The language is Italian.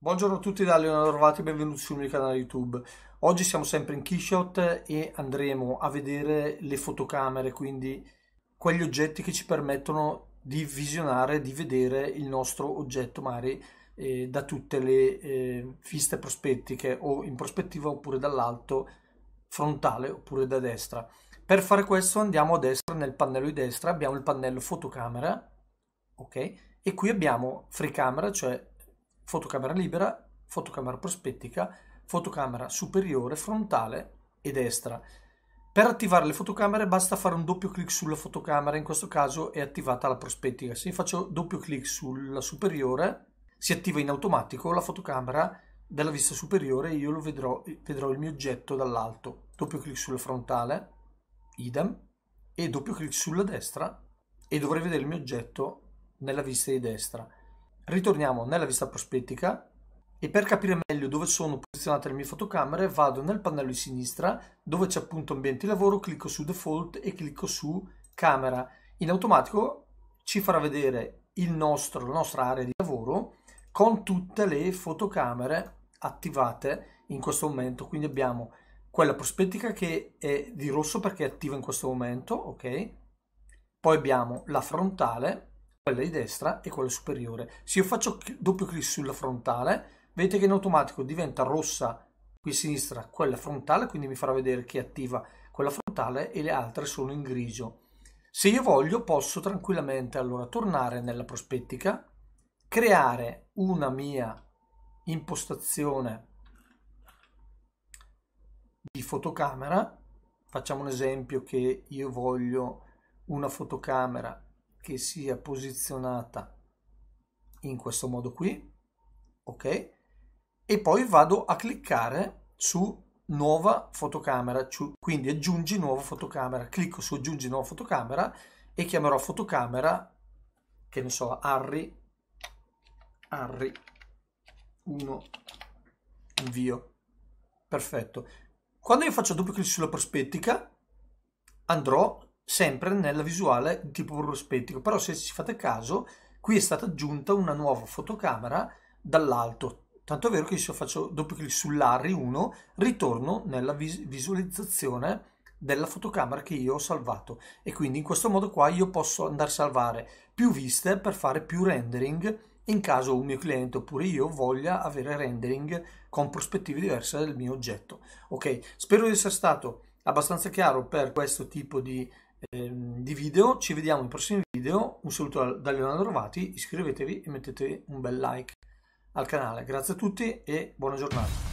Buongiorno a tutti da Leonardo Orvati benvenuti sul mio canale YouTube. Oggi siamo sempre in Keyshot e andremo a vedere le fotocamere, quindi quegli oggetti che ci permettono di visionare, di vedere il nostro oggetto magari eh, da tutte le eh, viste prospettiche o in prospettiva oppure dall'alto frontale oppure da destra. Per fare questo andiamo a destra nel pannello di destra, abbiamo il pannello fotocamera, ok? E qui abbiamo free camera, cioè fotocamera libera, fotocamera prospettica, fotocamera superiore, frontale e destra. Per attivare le fotocamere basta fare un doppio clic sulla fotocamera, in questo caso è attivata la prospettica. Se io faccio doppio clic sulla superiore, si attiva in automatico la fotocamera della vista superiore e io lo vedrò, vedrò il mio oggetto dall'alto. Doppio clic sulla frontale, idem, e doppio clic sulla destra e dovrei vedere il mio oggetto nella vista di destra. Ritorniamo nella vista prospettica e per capire meglio dove sono posizionate le mie fotocamere vado nel pannello di sinistra dove c'è appunto ambiente lavoro, clicco su default e clicco su camera. In automatico ci farà vedere il nostro, la nostra area di lavoro con tutte le fotocamere attivate in questo momento. Quindi abbiamo quella prospettica che è di rosso perché è attiva in questo momento, ok? Poi abbiamo la frontale, quella di destra e quella superiore. Se io faccio doppio clic sulla frontale, vedete che in automatico diventa rossa qui a sinistra quella frontale, quindi mi farà vedere che è attiva quella frontale e le altre sono in grigio. Se io voglio posso tranquillamente allora tornare nella prospettica creare una mia impostazione di fotocamera facciamo un esempio che io voglio una fotocamera che sia posizionata in questo modo qui ok e poi vado a cliccare su nuova fotocamera quindi aggiungi nuova fotocamera clicco su aggiungi nuova fotocamera e chiamerò fotocamera che ne so Harry Harry 1 invio perfetto quando io faccio doppio clic sulla prospettica andrò sempre nella visuale tipo prospettico però se ci fate caso qui è stata aggiunta una nuova fotocamera dall'alto tanto è vero che se faccio doppio clic sull'Harry 1 ritorno nella vis visualizzazione della fotocamera che io ho salvato e quindi in questo modo qua io posso andare a salvare più viste per fare più rendering in caso un mio cliente oppure io voglia avere rendering con prospettive diverse del mio oggetto. Ok, spero di essere stato abbastanza chiaro per questo tipo di, eh, di video. Ci vediamo nei prossimi video. Un saluto da Leonardo Rovati, iscrivetevi e mettete un bel like al canale. Grazie a tutti e buona giornata.